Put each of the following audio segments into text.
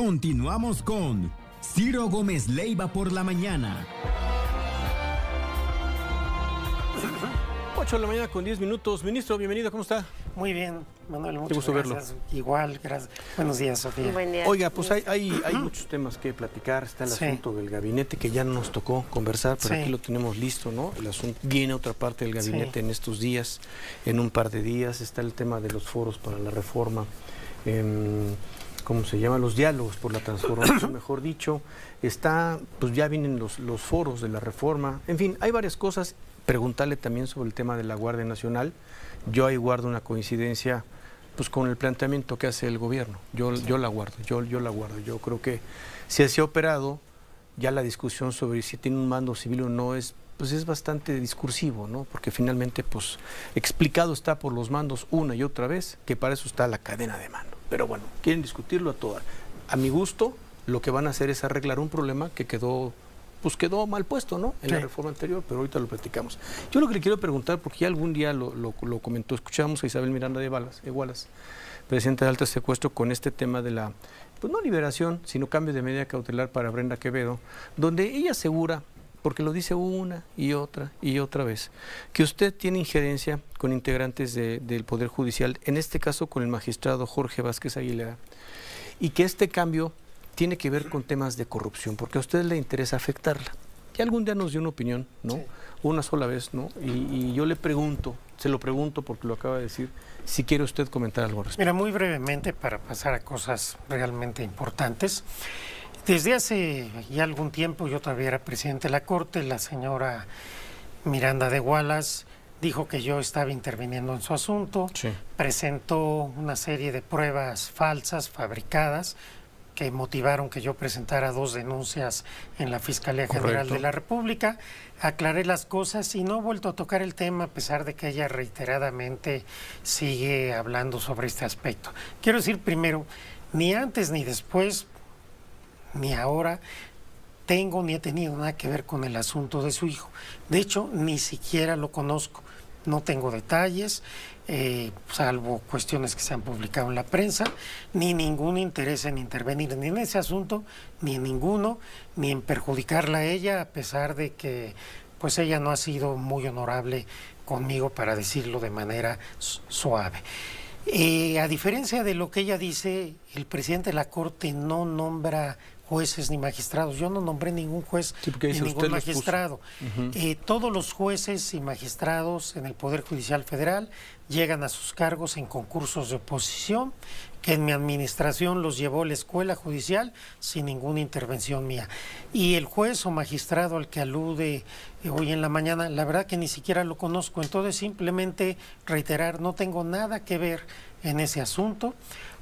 Continuamos con Ciro Gómez Leiva por la mañana. 8 de la mañana con 10 minutos. Ministro, bienvenido, ¿cómo está? Muy bien, Manuel, muchas Qué gusto verlo. Igual, gracias. Buenos días, Sofía. Buen día. Oiga, pues hay, hay, mm. muchos temas que platicar. Está el asunto del gabinete que ya nos tocó conversar, pero aquí lo tenemos listo, ¿no? El asunto viene a otra parte del gabinete en estos días, en un par de días. Está el tema de los foros para la reforma. Em, ¿cómo se llaman Los diálogos por la transformación, mejor dicho. Está, pues ya vienen los, foros de la reforma. En fin, hay varias cosas. Preguntarle también sobre el tema de la Guardia Nacional. Yo ahí guardo una coincidencia pues con el planteamiento que hace el gobierno. Yo, yo la guardo, yo, yo la guardo. Yo creo que si así ha operado, ya la discusión sobre si tiene un mando civil o no es pues es bastante discursivo, ¿no? Porque finalmente, pues, explicado está por los mandos una y otra vez que para eso está la cadena de mando. Pero bueno, quieren discutirlo a todas. A mi gusto, lo que van a hacer es arreglar un problema que quedó pues quedó mal puesto, ¿no? En la reforma anterior, pero ahorita lo platicamos. Yo lo que le quiero preguntar, porque ya algún día lo, lo, comentó, escuchamos a Isabel Miranda de Balas, de presidenta de Alta Secuestro, con este tema de la, pues no liberación, sino cambio de medida cautelar para Brenda Quevedo, donde ella asegura porque lo dice una y otra y otra vez, que usted tiene injerencia con integrantes del Poder Judicial, en este caso con el magistrado Jorge Vázquez Aguilera, y que este cambio tiene que ver con temas de corrupción, porque a usted le interesa afectarla. Y algún día nos dio una opinión, ¿no? Una sola vez, ¿no? Y, y, yo le pregunto, se lo pregunto porque lo acaba de decir, si quiere usted comentar algo al respecto. Mira, muy brevemente para pasar a cosas realmente importantes. Desde hace ya algún tiempo, yo todavía era presidente de la Corte, la señora Miranda de Wallace dijo que yo estaba interviniendo en su asunto, presentó una serie de pruebas falsas, fabricadas, que motivaron que yo presentara dos denuncias en la Fiscalía General de la República, aclaré las cosas y no he vuelto a tocar el tema a pesar de que ella reiteradamente sigue hablando sobre este aspecto. Quiero decir primero, ni antes ni después ni ahora tengo ni he tenido nada que ver con el asunto de su hijo. De hecho, ni siquiera lo conozco. No tengo detalles, eh, salvo cuestiones que se han publicado en la prensa, ni ningún interés en intervenir ni en ese asunto, ni en ninguno, ni en perjudicarla a ella, a pesar de que pues ella no ha sido muy honorable conmigo para decirlo de manera suave. Eh, a diferencia de lo que ella dice, el presidente de la Corte no nombra jueces ni magistrados. Yo no nombré ningún juez ni ningún magistrado. Eh, todos los jueces y magistrados en el Poder Judicial Federal llegan a sus cargos en concursos de oposición, que en mi administración los llevó la escuela judicial sin ninguna intervención mía. Y el juez o magistrado al que alude eh, hoy en la mañana, la verdad que ni siquiera lo conozco. Entonces simplemente reiterar, no tengo nada que ver en ese asunto.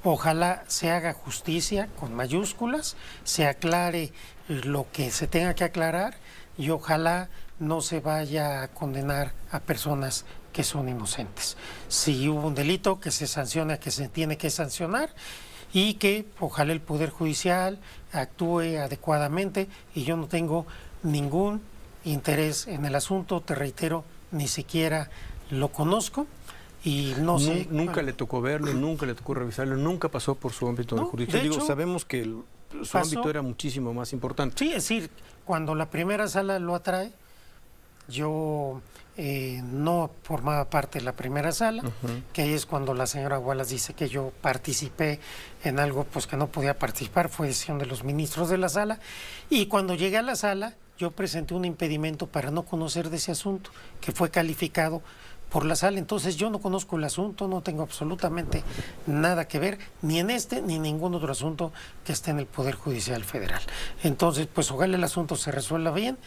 Ojalá se haga justicia con mayúsculas, se aclare eh, lo que se tenga que aclarar y ojalá no se vaya a condenar a personas que son inocentes. Si hubo un delito, que se sanciona, que se tiene que sancionar y que ojalá el Poder Judicial actúe adecuadamente y yo no tengo ningún interés en el asunto, te reitero, ni siquiera lo conozco y no, sé. Nunca le tocó verlo, nunca le tocó revisarlo, nunca pasó por su ámbito de jurisdicción. sabemos que su ámbito era muchísimo más importante. Sí, es decir, cuando la primera sala lo atrae, yo eh, no formaba parte de la primera sala, que ahí es cuando la señora Wallace dice que yo participé en algo pues que no podía participar, fue decisión de los ministros de la sala, y cuando llegué a la sala yo presenté un impedimento para no conocer de ese asunto, que fue calificado por la sal. Entonces yo no conozco el asunto, no tengo absolutamente nada que ver, ni en este ni en ningún otro asunto que esté en el Poder Judicial Federal. Entonces, pues ojalá el asunto se resuelva bien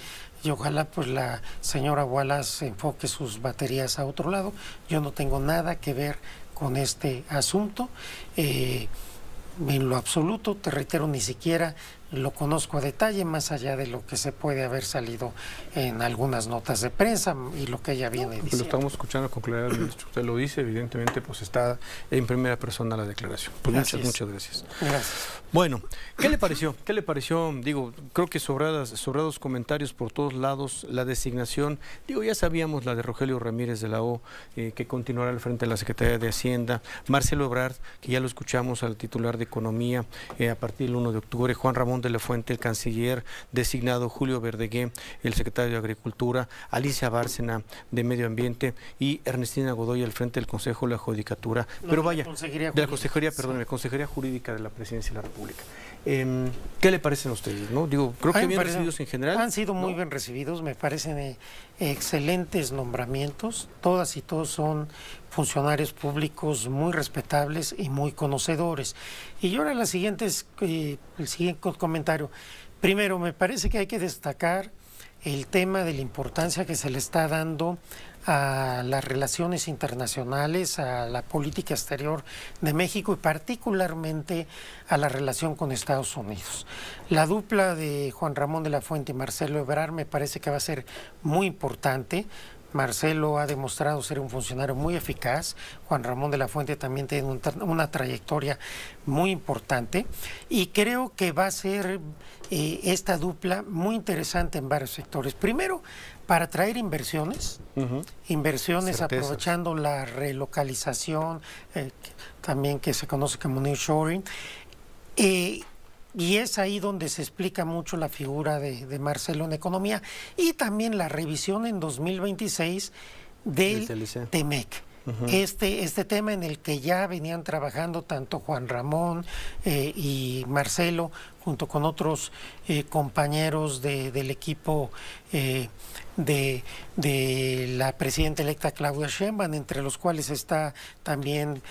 y ojalá pues la señora Wallace enfoque sus baterías a otro lado. Yo no tengo nada que ver con este asunto. Eh, en lo absoluto, te reitero, ni siquiera lo conozco a detalle, más allá de lo que se puede haber salido en algunas notas de prensa y lo que ella viene Lo estamos escuchando con claridad, ministro. Usted lo dice, evidentemente, pues está en primera persona la declaración. Pues muchas, muchas gracias. Gracias. Bueno, ¿qué le pareció? ¿Qué le pareció? Digo, creo que sobradas, sobrados comentarios por todos lados, la designación, digo, ya sabíamos la de Rogelio Ramírez de la O, eh, que continuará al frente de la Secretaría de Hacienda, Marcelo Ebrard, que ya lo escuchamos al titular de Economía eh, a partir del 1 de octubre, Juan Ramón de la Fuente, el canciller designado, Julio Verdegué, el secretario de Agricultura, Alicia Bárcena de Medio Ambiente y Ernestina Godoy al frente del Consejo de la Judicatura. Pero vaya, de la perdón, la Consejería Jurídica de la Presidencia de la República. Em, ¿Qué le parecen a ustedes? No? Digo, creo que en general. Han sido muy bien recibidos, me parecen eh, excelentes nombramientos. Todas y todos son funcionarios públicos muy respetables y muy conocedores. Y yo ahora las siguientes, eh, el siguiente comentario. Primero, me parece que hay que destacar el tema de la importancia que se le está dando a las relaciones internacionales, a la política exterior de México y particularmente a la relación con Estados Unidos. La dupla de Juan Ramón de la Fuente y Marcelo Ebrar me parece que va a ser muy importante Marcelo ha demostrado ser un funcionario muy eficaz. Juan Ramón de la Fuente también tiene una trayectoria muy importante. Y creo que va a ser eh, esta dupla muy interesante en varios sectores. Primero, para traer inversiones, inversiones aprovechando la relocalización, eh, también que se conoce como New Shoring. Eh, y es ahí donde se explica mucho la figura de, Marcelo en economía y también la revisión en 2026 del TEMEC. este, este tema en el que ya venían trabajando tanto Juan Ramón eh, y Marcelo, junto con otros eh, compañeros del equipo eh, de, la presidenta electa Claudia Sheinbaum, entre los cuales está también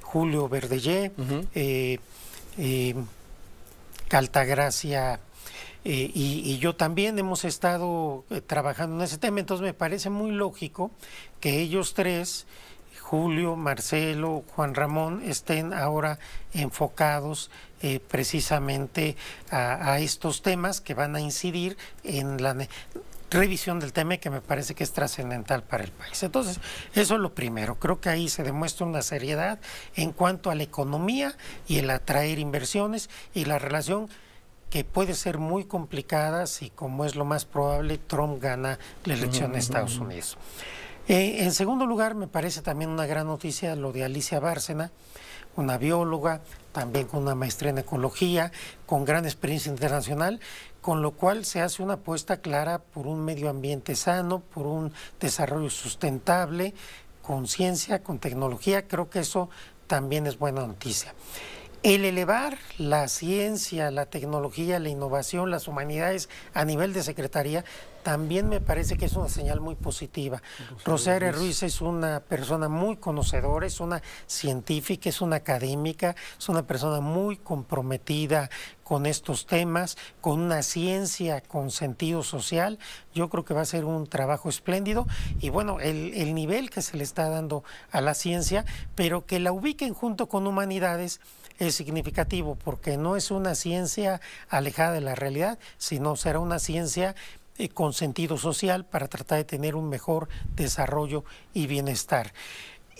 Julio Verdellé. Caltagracia eh, y, yo también hemos estado eh, trabajando en ese tema, entonces me parece muy lógico que ellos tres, Julio, Marcelo, Juan Ramón, estén ahora enfocados eh, precisamente a, estos temas que van a incidir en la revisión del tema que me parece que es trascendental para el país. Entonces, eso es lo primero. Creo que ahí se demuestra una seriedad en cuanto a la economía y el atraer inversiones y la relación que puede ser muy complicada si, como es lo más probable, Trump gana la elección de Estados Unidos. Eh, en segundo lugar, me parece también una gran noticia lo de Alicia Bárcena, una bióloga, también con una maestría en ecología, con gran experiencia internacional, con lo cual se hace una apuesta clara por un medio ambiente sano, por un desarrollo sustentable, con ciencia, con tecnología. Creo que eso también es buena noticia el elevar la ciencia, la tecnología, la innovación, las humanidades a nivel de secretaría, también me parece que es una señal muy positiva. Pues, Rosario Ruiz es una persona muy conocedora, es una científica, es una académica, es una persona muy comprometida con estos temas, con una ciencia con sentido social. Yo creo que va a ser un trabajo espléndido y bueno, el, el nivel que se le está dando a la ciencia, pero que la ubiquen junto con humanidades es significativo porque no es una ciencia alejada de la realidad, sino será una ciencia eh, con sentido social para tratar de tener un mejor desarrollo y bienestar.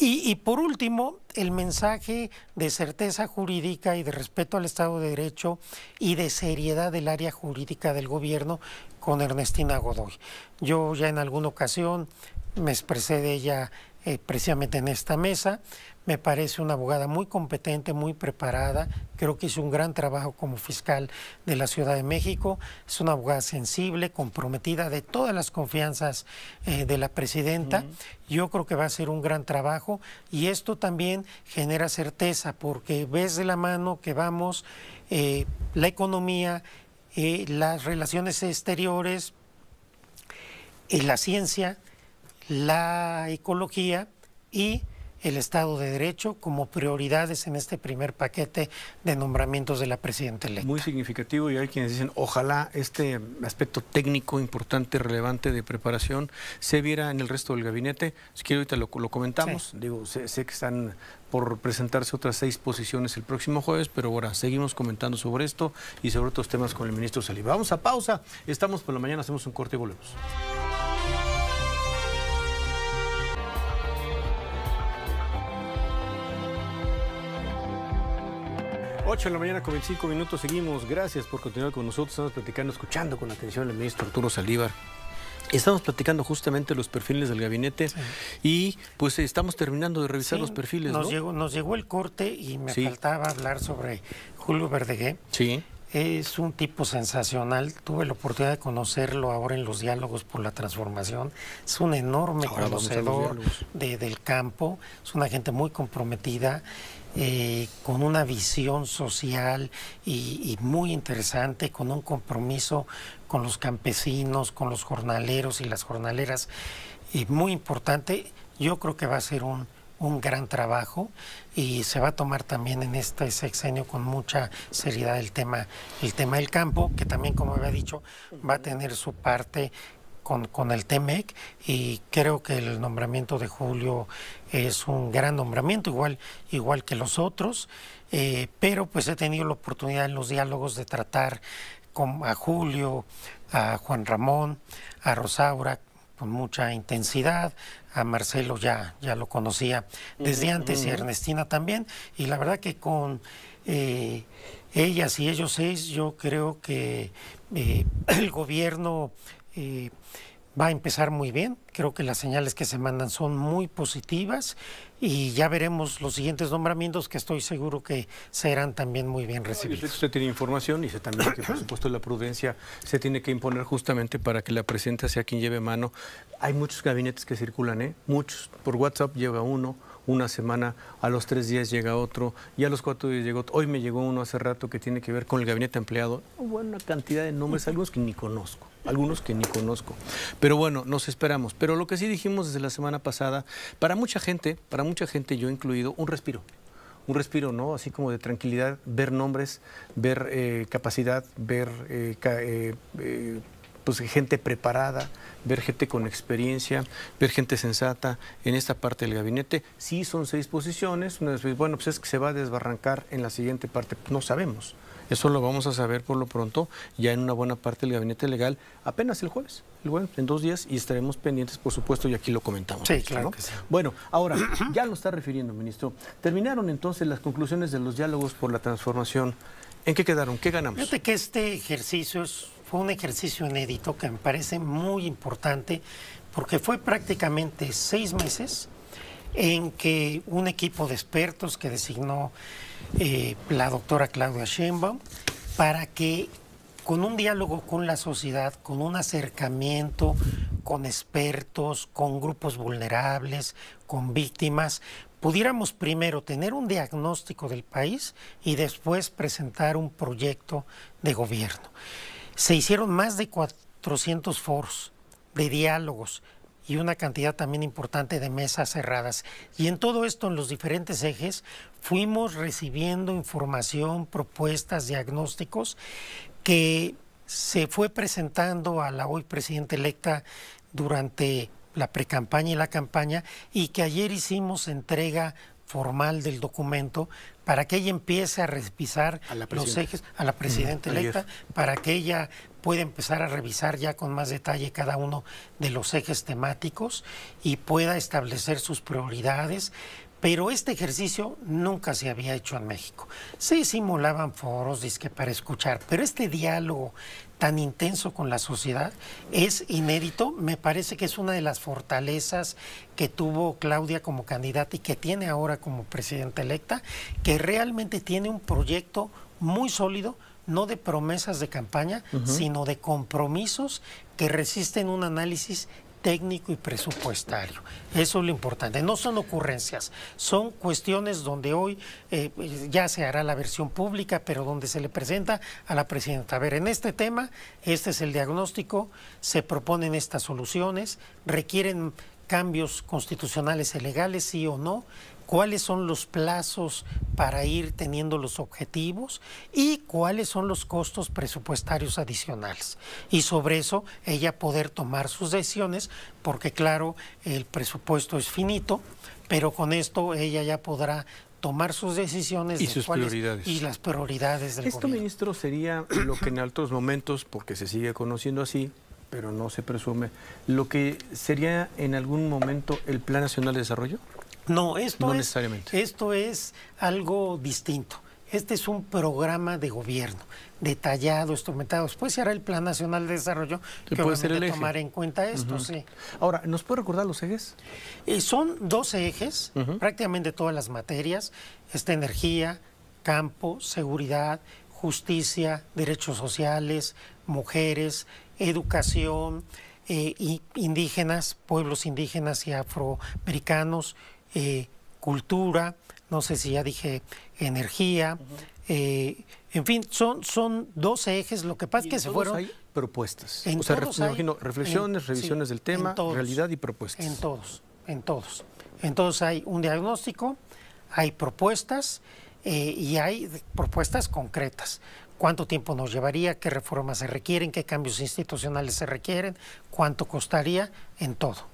Y, por último, el mensaje de certeza jurídica y de respeto al Estado de Derecho y de seriedad del área jurídica del gobierno con Ernestina Godoy. Yo ya en alguna ocasión me expresé de ella eh, precisamente en esta mesa. Me parece una abogada muy competente, muy preparada. Creo que hizo un gran trabajo como fiscal de la Ciudad de México. Es una abogada sensible, comprometida de todas las confianzas eh, de la presidenta. Yo creo que va a ser un gran trabajo y esto también genera certeza porque ves de la mano que vamos eh, la economía, las relaciones exteriores, y la ciencia la ecología y el Estado de Derecho como prioridades en este primer paquete de nombramientos de la presidenta electa. Muy significativo y hay quienes dicen, ojalá este aspecto técnico importante, relevante de preparación se viera en el resto del gabinete. Si quiero ahorita lo, comentamos, digo, sé, que están por presentarse otras seis posiciones el próximo jueves, pero ahora seguimos comentando sobre esto y sobre otros temas con el ministro Saliva. Vamos a pausa, estamos por la mañana, hacemos un corte y volvemos. 8 de la mañana con 25 minutos, seguimos. Gracias por continuar con nosotros. Estamos platicando, escuchando con atención al ministro Arturo Salívar. Estamos platicando justamente los perfiles del gabinete y pues estamos terminando de revisar los perfiles. Nos, llegó, nos llegó el corte y me faltaba hablar sobre Julio Verdegué. Sí. Es un tipo sensacional. Tuve la oportunidad de conocerlo ahora en los diálogos por la transformación. Es un enorme conocedor del campo. Es una gente muy comprometida. Eh, con una visión social y, muy interesante, con un compromiso con los campesinos, con los jornaleros y las jornaleras, y eh, muy importante. Yo creo que va a ser un, un gran trabajo y se va a tomar también en este sexenio con mucha seriedad el tema, el tema del campo, que también, como había dicho, va a tener su parte con, el TEMEC y creo que el nombramiento de Julio es un gran nombramiento, igual, igual que los otros, eh, pero pues he tenido la oportunidad en los diálogos de tratar con, a Julio, a Juan Ramón, a Rosaura con mucha intensidad, a Marcelo ya, ya lo conocía desde antes y a Ernestina también, y la verdad que con... Eh, ellas y ellos seis, yo creo que eh, el gobierno va a empezar muy bien. Creo que las señales que se mandan son muy positivas y ya veremos los siguientes nombramientos que estoy seguro que serán también muy bien recibidos. Usted, tiene información y se también que por supuesto la prudencia se tiene que imponer justamente para que la presenta sea quien lleve mano. Hay muchos gabinetes que circulan, ¿eh? muchos. Por WhatsApp llega uno, una semana, a los tres días llega otro y a los cuatro días llegó otro. Hoy me llegó uno hace rato que tiene que ver con el gabinete empleado. Una buena cantidad de nombres, algunos que ni conozco algunos que ni conozco. Pero bueno, nos esperamos. Pero lo que sí dijimos desde la semana pasada, para mucha gente, para mucha gente, yo incluido, un respiro. Un respiro, ¿no? Así como de tranquilidad, ver nombres, ver eh, capacidad, ver eh, eh, pues, gente preparada, ver gente con experiencia, ver gente sensata en esta parte del gabinete. Sí son seis posiciones, bueno, pues es que se va a desbarrancar en la siguiente parte, no sabemos. Eso lo vamos a saber por lo pronto ya en una buena parte del gabinete legal apenas el jueves, en dos días y estaremos pendientes, por supuesto, y aquí lo comentamos. Sí, claro. Bueno, ahora, ya lo está refiriendo, ministro. Terminaron entonces las conclusiones de los diálogos por la transformación. ¿En qué quedaron? ¿Qué ganamos? Fíjate que este ejercicio fue un ejercicio inédito que me parece muy importante porque fue prácticamente seis meses en que un equipo de expertos que designó eh, la doctora Claudia Sheinbaum para que con un diálogo con la sociedad, con un acercamiento con expertos, con grupos vulnerables, con víctimas, pudiéramos primero tener un diagnóstico del país y después presentar un proyecto de gobierno. Se hicieron más de 400 foros de diálogos, y una cantidad también importante de mesas cerradas. Y en todo esto, en los diferentes ejes, fuimos recibiendo información, propuestas, diagnósticos que se fue presentando a la hoy presidenta electa durante la precampaña y la campaña y que ayer hicimos entrega formal del documento para que ella empiece a revisar los ejes a la mm, presidenta electa, para que ella pueda empezar a revisar ya con más detalle cada uno de los ejes temáticos y pueda establecer sus prioridades, pero este ejercicio nunca se había hecho en México. Se simulaban foros, disque para escuchar, pero este diálogo tan intenso con la sociedad es inédito. Me parece que es una de las fortalezas que tuvo Claudia como candidata y que tiene ahora como presidenta electa, que realmente tiene un proyecto muy sólido, no de promesas de campaña, sino de compromisos que resisten un análisis técnico y presupuestario. Eso es lo importante. No son ocurrencias, son cuestiones donde hoy eh, ya se hará la versión pública, pero donde se le presenta a la presidenta. A ver, en este tema, este es el diagnóstico, se proponen estas soluciones, requieren cambios constitucionales y legales, sí o no, cuáles son los plazos para ir teniendo los objetivos y cuáles son los costos presupuestarios adicionales. Y sobre eso ella poder tomar sus decisiones, porque claro, el presupuesto es finito, pero con esto ella ya podrá tomar sus decisiones y sus prioridades. y las prioridades del Esto, ministro, sería lo que en altos momentos, porque se sigue conociendo así, pero no se presume, lo que sería en algún momento el Plan Nacional de Desarrollo. No, esto, es, esto es algo distinto. Este es un programa de gobierno detallado, instrumentado. Después se hará el Plan Nacional de Desarrollo que puede a tomar en cuenta esto. sí. Ahora, ¿nos puede recordar los ejes? Eh, son 12 ejes, prácticamente todas las materias. Esta energía, campo, seguridad, justicia, derechos sociales, mujeres, educación, eh, indígenas, pueblos indígenas y afroamericanos, eh, cultura, no sé si ya dije energía, eh, en fin, son, son 12 ejes, lo que pasa es que se fueron... Hay propuestas, o sea, me imagino, reflexiones, revisiones del tema, realidad y propuestas. En todos, en todos. Entonces hay un diagnóstico, hay propuestas eh, y hay propuestas concretas. ¿Cuánto tiempo nos llevaría? ¿Qué reformas se requieren? ¿Qué cambios institucionales se requieren? ¿Cuánto costaría? En todo.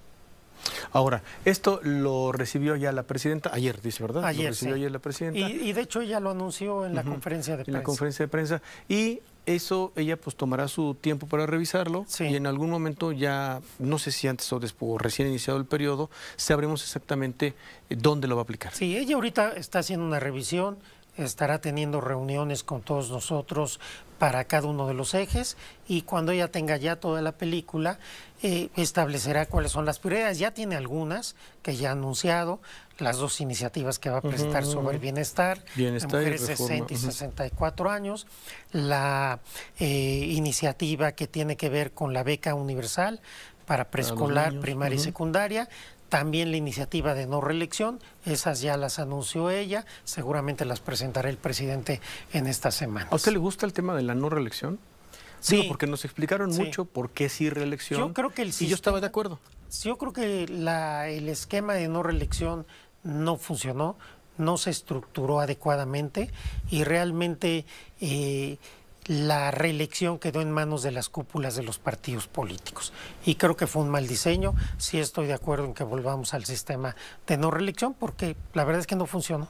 Ahora, esto lo recibió ya la presidenta ayer, dice, ¿verdad? Ayer. recibió sí. la presidenta. Y, de hecho ella lo anunció en la conferencia de prensa. En la conferencia de prensa. Y eso ella pues tomará su tiempo para revisarlo y en algún momento ya, no sé si antes o después, recién iniciado el periodo, sabremos exactamente eh, dónde lo va a aplicar. Sí, ella ahorita está haciendo una revisión estará teniendo reuniones con todos nosotros para cada uno de los ejes y cuando ella tenga ya toda la película eh, establecerá cuáles son las prioridades. Ya tiene algunas que ya ha anunciado, las dos iniciativas que va a presentar sobre el bienestar, bienestar 60 y 64 años, la eh, iniciativa que tiene que ver con la beca universal para preescolar, primaria y secundaria, también la iniciativa de no reelección, esas ya las anunció ella, seguramente las presentará el presidente en esta semana. ¿A usted le gusta el tema de la no reelección? Sí, porque nos explicaron mucho por qué sí reelección. Yo creo que el y yo estaba de acuerdo. sí Yo creo que la, el esquema de no reelección no funcionó, no se estructuró adecuadamente y realmente eh, la reelección quedó en manos de las cúpulas de los partidos políticos. Y creo que fue un mal diseño. Sí estoy de acuerdo en que volvamos al sistema de no reelección porque la verdad es que no funcionó.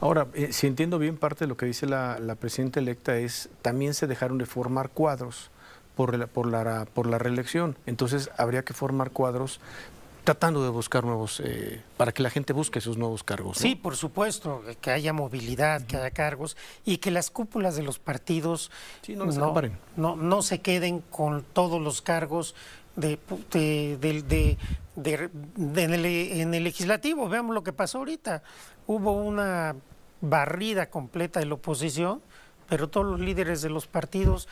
Ahora, eh, si entiendo bien parte de lo que dice la, presidenta electa es, también se dejaron de formar cuadros. Por la, por, la, por la reelección. Entonces habría que formar cuadros tratando de buscar nuevos, eh, para que la gente busque sus nuevos cargos. Sí, por supuesto, eh, que haya movilidad, que haya cargos y que las cúpulas de los partidos no, se queden con todos los cargos de, de, en, el, en el legislativo. Veamos lo que pasó ahorita. Hubo una barrida completa de la oposición, pero todos los líderes de los partidos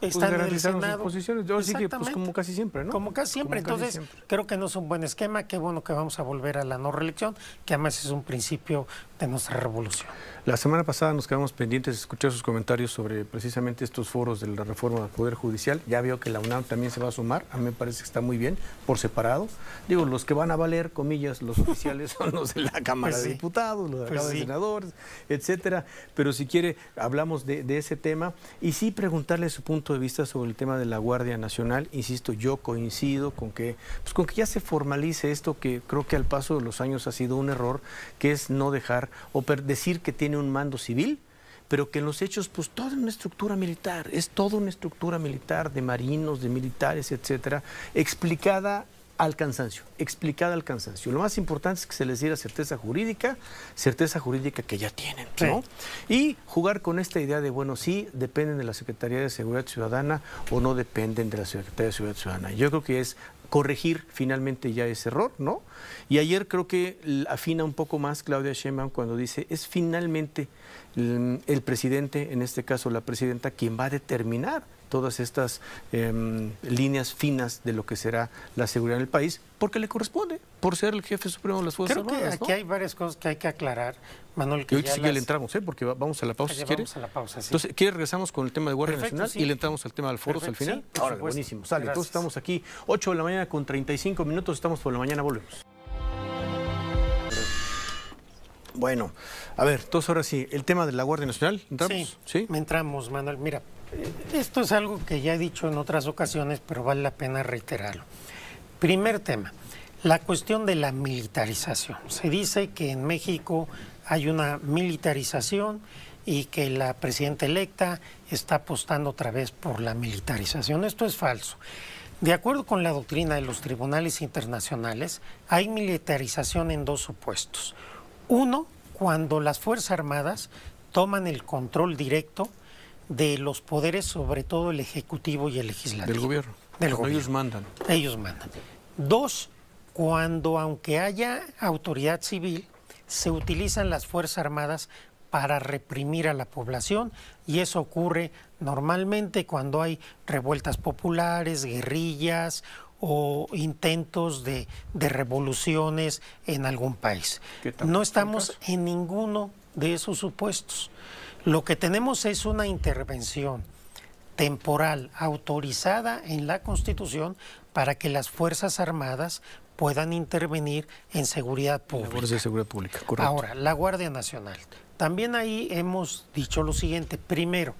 pues, están en posiciones. sí pues, como casi siempre, ¿no? Como casi siempre. Entonces, creo que no es un buen esquema. Qué bueno que vamos a volver a la no reelección, que además es un principio de nuestra revolución. La semana pasada nos quedamos pendientes de escuchar sus comentarios sobre precisamente estos foros de la reforma del Poder Judicial. Ya veo que la UNAM también se va a sumar. A mí me parece que está muy bien, por separado. Digo, los que van a valer, comillas, los oficiales son los de la pues Cámara de Diputados, los de la pues Cámara de Senadores, etcétera. Pero si quiere, hablamos de, de ese tema y sí preguntarle su punto punto de vista sobre el tema de la Guardia Nacional. Insisto, yo coincido con que, pues con que ya se formalice esto que creo que al paso de los años ha sido un error, que es no dejar o decir que tiene un mando civil pero que en los hechos, pues toda una estructura militar, es toda una estructura militar de marinos, de militares, etcétera, explicada al cansancio, explicada al cansancio. Lo más importante es que se les diera certeza jurídica, certeza jurídica que ya tienen, ¿no? Y jugar con esta idea de, bueno, sí, dependen de la Secretaría de Seguridad Ciudadana o no dependen de la Secretaría de Seguridad Ciudadana. Yo creo que es corregir finalmente ya ese error, ¿no? Y ayer creo que afina un poco más Claudia Sheinbaum cuando dice, es finalmente el, el presidente, en este caso la presidenta, quien va a determinar todas estas em, líneas finas de lo que será la seguridad en el país, porque le corresponde, por ser el jefe supremo de las Fuerzas Creo Que aquí hay varias cosas que hay que aclarar, Manuel. Que y sí que le entramos, ¿eh? porque vamos a la pausa, si quiere. Vamos a la pausa, sí. Entonces, ¿quiere regresamos con el tema de Guardia Nacional y le entramos al tema del foro al final? Ahora, buenísimo. Sale, entonces estamos aquí, 8 de la mañana con 35 minutos, estamos por la mañana, volvemos. Bueno, a ver, entonces ahora sí, el tema de la Guardia Nacional, ¿entramos? Sí, me entramos, Manuel. Mira, esto es algo que ya he dicho en otras ocasiones, pero vale la pena reiterarlo. Primer tema, la cuestión de la militarización. Se dice que en México hay una militarización y que la presidenta electa está apostando otra vez por la militarización. Esto es falso. De acuerdo con la doctrina de los tribunales internacionales, hay militarización en dos supuestos. Uno, cuando las Fuerzas Armadas toman el control directo de los poderes, sobre todo el Ejecutivo y el Legislativo. Del gobierno. Ellos mandan. Ellos mandan. Dos, cuando aunque haya autoridad civil, se utilizan las Fuerzas Armadas para reprimir a la población y eso ocurre normalmente cuando hay revueltas populares, guerrillas o intentos de, revoluciones en algún país. No estamos en ninguno de esos supuestos. Lo que tenemos es una intervención temporal autorizada en la Constitución para que las Fuerzas Armadas puedan intervenir en seguridad pública. seguridad pública, Ahora, la Guardia Nacional. También ahí hemos dicho lo siguiente. Primero,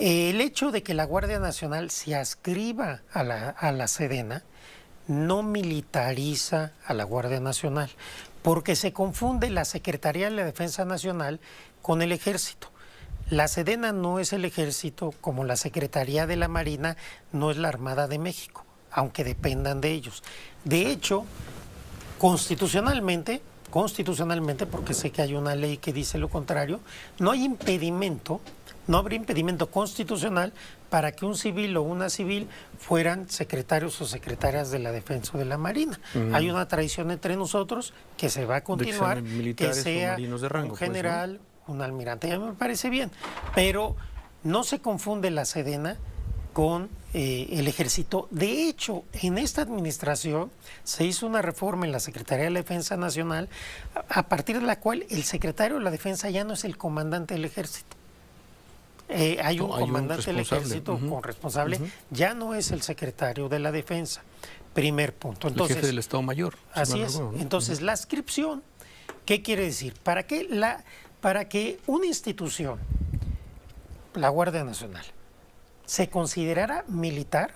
eh, el hecho de que la Guardia Nacional se ascriba a la, a la Sedena no militariza a la Guardia Nacional, porque se confunde la Secretaría de la Defensa Nacional con el Ejército. La Sedena no es el ejército como la Secretaría de la Marina no es la Armada de México, aunque dependan de ellos. De hecho, constitucionalmente, constitucionalmente, porque sé que hay una ley que dice lo contrario, no hay impedimento no habría impedimento constitucional para que un civil o una civil fueran secretarios o secretarias de la Defensa o de la Marina. Mm. Hay una tradición entre nosotros que se va a continuar, que, sea un pues, general, un almirante, ya me parece bien, pero no se confunde la Sedena con eh, el ejército. De hecho, en esta administración se hizo una reforma en la Secretaría de la Defensa Nacional, a partir de la cual el secretario de la Defensa ya no es el comandante del ejército. Eh, hay un comandante del ejército con responsable, ya no es el secretario de la defensa. Primer punto. Entonces, el jefe del Estado Mayor. Así es. Entonces, la inscripción, ¿qué quiere decir? Para la, para que una institución, la Guardia Nacional, se considerara militar,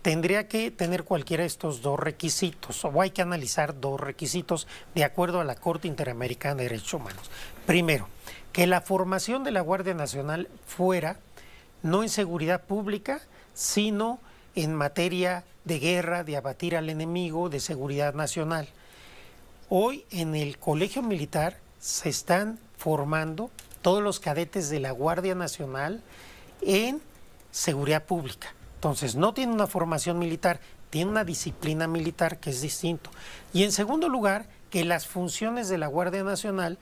tendría que tener cualquiera de estos dos requisitos, o hay que analizar dos requisitos de acuerdo a la Corte Interamericana de Derechos Humanos. Primero, que la formación de la Guardia Nacional fuera no en seguridad pública, sino en materia de guerra, de abatir al enemigo, de seguridad nacional. Hoy en el Colegio Militar se están formando todos los cadetes de la Guardia Nacional en seguridad pública. Entonces, no tiene una formación militar, tiene una disciplina militar que es distinto. Y en segundo lugar, que las funciones de la Guardia Nacional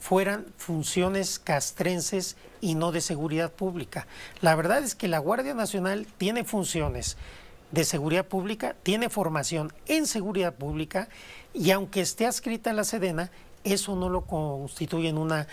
fueran funciones castrenses y no de seguridad pública. La verdad es que la Guardia Nacional tiene funciones de seguridad pública, tiene formación en seguridad pública y aunque esté adscrita en la Sedena, eso no lo constituye en una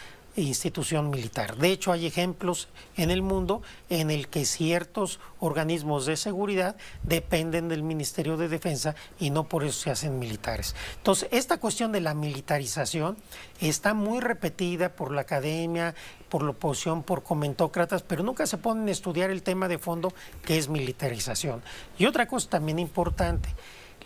institución militar. De hecho, hay ejemplos en el mundo en el que ciertos organismos de seguridad dependen del Ministerio de Defensa y no por eso se hacen militares. Entonces, esta cuestión de la militarización está muy repetida por la academia, por la oposición, por comentócratas, pero nunca se ponen a estudiar el tema de fondo que es militarización. Y otra cosa también importante,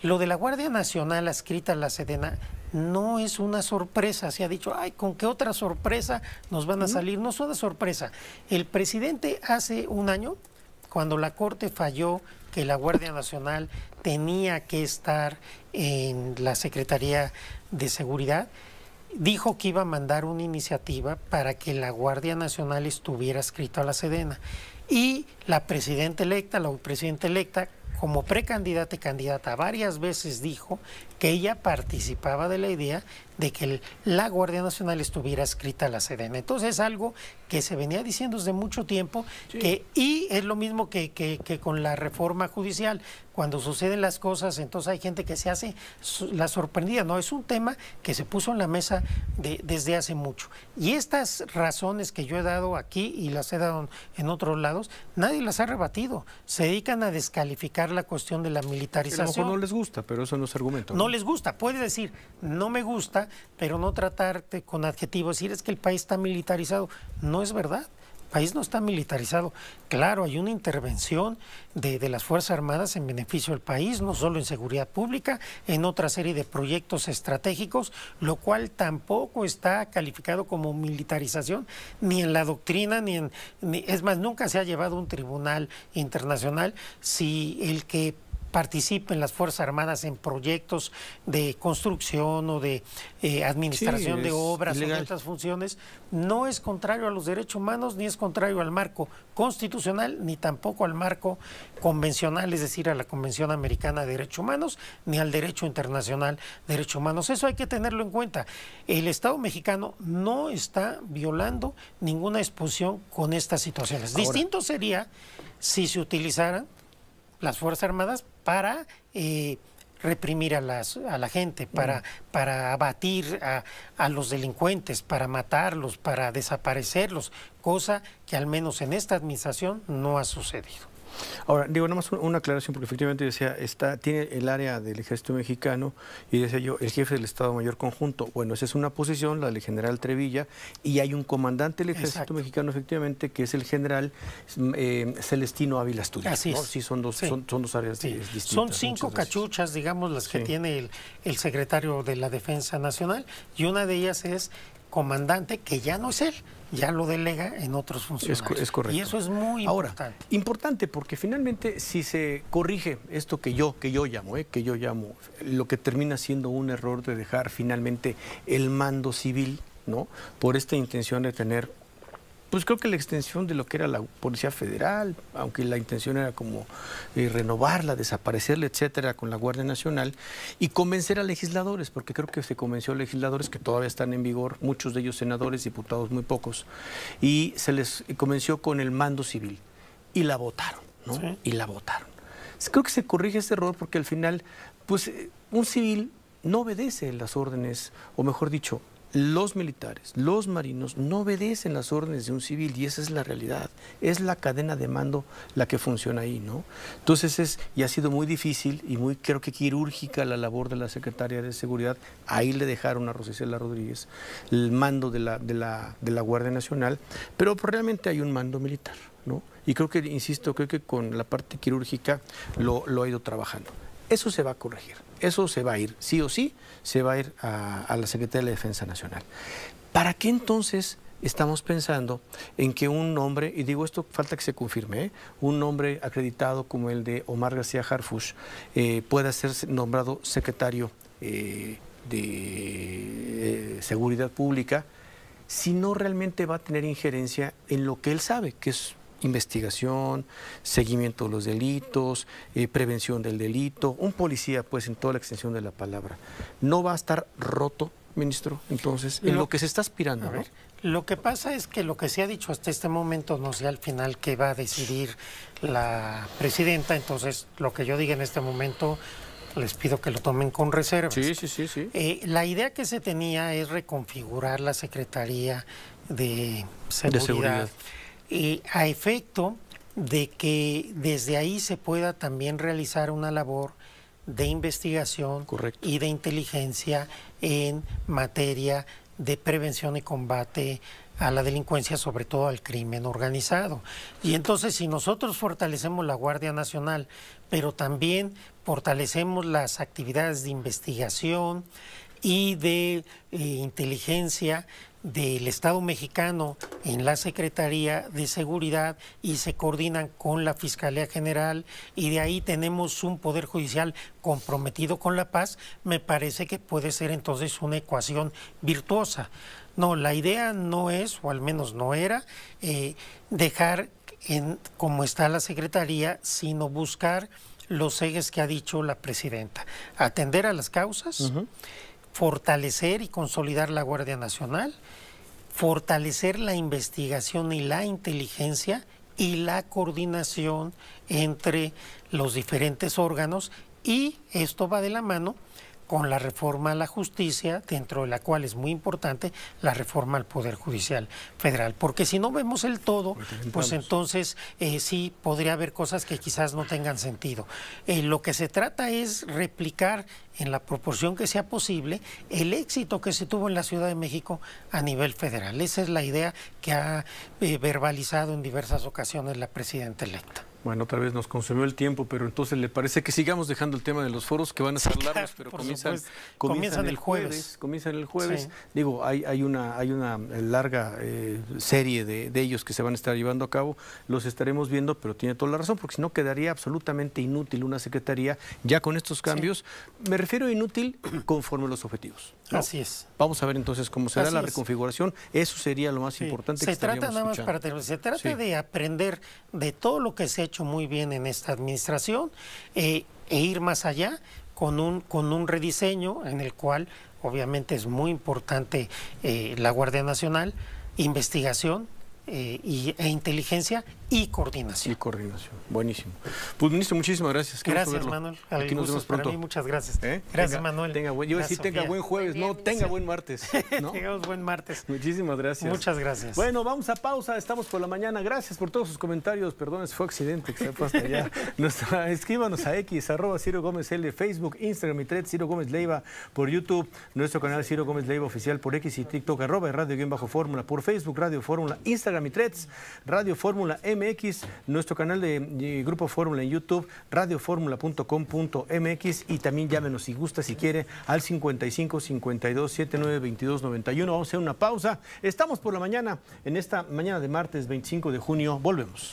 lo de la Guardia Nacional adscrita a la Sedena no es una sorpresa. Se ha dicho, ay, ¿con qué otra sorpresa nos van a salir? No es una sorpresa. El presidente hace un año, cuando la Corte falló que la Guardia Nacional tenía que estar en la Secretaría de Seguridad, dijo que iba a mandar una iniciativa para que la Guardia Nacional estuviera escrita a la Sedena. Y la presidenta electa, la presidenta electa, como precandidata y candidata, varias veces dijo que ella participaba de la idea de que la Guardia Nacional estuviera escrita a la seden Entonces es algo que se venía diciendo desde mucho tiempo que, y es lo mismo que, con la reforma judicial. Cuando suceden las cosas, entonces hay gente que se hace la sorprendida. No, es un tema que se puso en la mesa desde hace mucho. Y estas razones que yo he dado aquí y las he dado en otros lados, nadie las ha rebatido. Se dedican a descalificar la cuestión de la militarización. A lo mejor no les gusta, pero eso no es argumento. no les gusta. Puedes decir, no me gusta, pero no tratarte con adjetivos, decir es que el país está militarizado. No es verdad el país no está militarizado. Claro, hay una intervención de, las Fuerzas Armadas en beneficio del país, no solo en seguridad pública, en otra serie de proyectos estratégicos, lo cual tampoco está calificado como militarización, ni en la doctrina, ni en... es más, nunca se ha llevado un tribunal internacional si el que participen las Fuerzas Armadas en proyectos de construcción o de eh, administración de obras o de otras funciones, no es contrario a los derechos humanos ni es contrario al marco constitucional ni tampoco al marco convencional, es decir, a la Convención Americana de Derechos Humanos ni al derecho internacional de derechos humanos. Eso hay que tenerlo en cuenta. El Estado mexicano no está violando ninguna exposición con estas situaciones. Distinto sería si se utilizaran las Fuerzas Armadas para eh, reprimir a, las, a la gente, para, para abatir a, los delincuentes, para matarlos, para desaparecerlos, cosa que al menos en esta administración no ha sucedido. Ahora, digo, nada más una aclaración, porque efectivamente decía, está, tiene el área del ejército mexicano y decía yo, el jefe del Estado Mayor Conjunto. Bueno, esa es una posición, la del general Trevilla, y hay un comandante del ejército mexicano, efectivamente, que es el general eh, Celestino Ávila Asturias. Así es. Sí, son dos, Son, dos áreas distintas. Son cinco cachuchas, digamos, las que tiene el, el secretario de la Defensa Nacional, y una de ellas es comandante que ya no es él, ya lo delega en otros funcionarios. Es, correcto. Y eso es muy importante. Importante porque finalmente si se corrige esto que yo que yo llamo, eh, que yo llamo, lo que termina siendo un error de dejar finalmente el mando civil, ¿no? Por esta intención de tener pues creo que la extensión de lo que era la Policía Federal, aunque la intención era como eh, renovarla, desaparecerla, etcétera, con la Guardia Nacional, y convencer a legisladores, porque creo que se convenció a legisladores que todavía están en vigor, muchos de ellos senadores, diputados muy pocos, y se les convenció con el mando civil, y la votaron, ¿no? Y la votaron. Creo que se corrige ese error porque al final, pues eh, un civil no obedece las órdenes, o mejor dicho, los militares, los marinos no obedecen las órdenes de un civil y esa es la realidad. Es la cadena de mando la que funciona ahí, ¿no? Entonces es y ha sido muy difícil y muy creo que quirúrgica la labor de la Secretaría de Seguridad. Ahí le dejaron a Rosicela Rodríguez el mando de la, de la, Guardia Nacional, pero pues realmente hay un mando militar, ¿no? Y creo que, insisto, creo que con la parte quirúrgica lo ha ido trabajando. Eso se va a corregir. Eso se va a ir, sí o sí, se va a ir a, la Secretaría de la Defensa Nacional. ¿Para qué entonces estamos pensando en que un hombre, y digo esto falta que se confirme, ¿eh? un hombre acreditado como el de Omar García Harfush eh, pueda ser nombrado secretario eh, de Seguridad Pública si no realmente va a tener injerencia en lo que él sabe, que es investigación, seguimiento de los delitos, eh, prevención del delito, un policía pues en toda la extensión de la palabra. No va a estar roto, ministro, entonces, en lo, que se está aspirando. A ver, lo que pasa es que lo que se ha dicho hasta este momento no sea al final qué va a decidir la presidenta, entonces lo que yo diga en este momento les pido que lo tomen con reserva. Sí, sí, sí, sí. Eh, la idea que se tenía es reconfigurar la Secretaría De seguridad eh, a efecto de que desde ahí se pueda también realizar una labor de investigación y de inteligencia en materia de prevención y combate a la delincuencia, sobre todo al crimen organizado. Y entonces si nosotros fortalecemos la Guardia Nacional, pero también fortalecemos las actividades de investigación y de eh, inteligencia, del Estado mexicano en la Secretaría de Seguridad y se coordinan con la Fiscalía General y de ahí tenemos un Poder Judicial comprometido con la paz, me parece que puede ser entonces una ecuación virtuosa. No, la idea no es, o al menos no era, eh, dejar en, como está la Secretaría, sino buscar los ejes que ha dicho la presidenta, atender a las causas fortalecer y consolidar la Guardia Nacional, fortalecer la investigación y la inteligencia y la coordinación entre los diferentes órganos y esto va de la mano con la reforma a la justicia, dentro de la cual es muy importante la reforma al Poder Judicial Federal. Porque si no vemos el todo, pues entonces eh, sí podría haber cosas que quizás no tengan sentido. Eh, lo que se trata es replicar en la proporción que sea posible el éxito que se tuvo en la Ciudad de México a nivel federal. Esa es la idea que ha eh, verbalizado en diversas ocasiones la presidenta electa. Bueno, otra vez nos consumió el tiempo, pero entonces le parece que sigamos dejando el tema de los foros que van a ser largos, pero comienzan, comienzan, el jueves. Comienzan el jueves. Digo, hay, hay, una, hay una eh, larga eh, serie de, ellos que se van a estar llevando a cabo. Los estaremos viendo, pero tiene toda la razón, porque si no quedaría absolutamente inútil una secretaría ya con estos cambios. Me refiero a inútil conforme a los objetivos. Así es. Vamos a ver entonces cómo será la reconfiguración. Eso sería lo más importante se trata nada más para Se trata de aprender de todo lo que se ha hecho hecho muy bien en esta administración eh, e ir más allá con un, con un rediseño en el cual obviamente es muy importante eh, la Guardia Nacional, investigación, eh, y, e inteligencia y coordinación. Y coordinación. Buenísimo. Pues, ministro, muchísimas gracias. gracias, Manuel. Aquí nos pronto. Para mí, muchas gracias. ¿Eh? Gracias, Manuel. Tenga buen, yo tenga buen jueves, no, tenga buen martes. ¿no? buen martes. Muchísimas gracias. Muchas gracias. Bueno, vamos a pausa. Estamos por la mañana. Gracias por todos sus comentarios. Perdón, fue accidente que se allá. escríbanos a X, arroba Ciro Gómez L, Facebook, Instagram y TRED, Ciro Gómez Leiva por YouTube, nuestro canal Ciro Gómez Leiva oficial por X y TikTok, arroba Radio Bajo Fórmula, por Facebook, Radio Fórmula, Instagram y TRED, Radio Fórmula M MX, nuestro canal de, Grupo Fórmula en YouTube, radioformula.com.mx y también llámenos si gusta, si quiere, al 55 52 79 22 91. Vamos a hacer una pausa. Estamos por la mañana, en esta mañana de martes 25 de junio. Volvemos.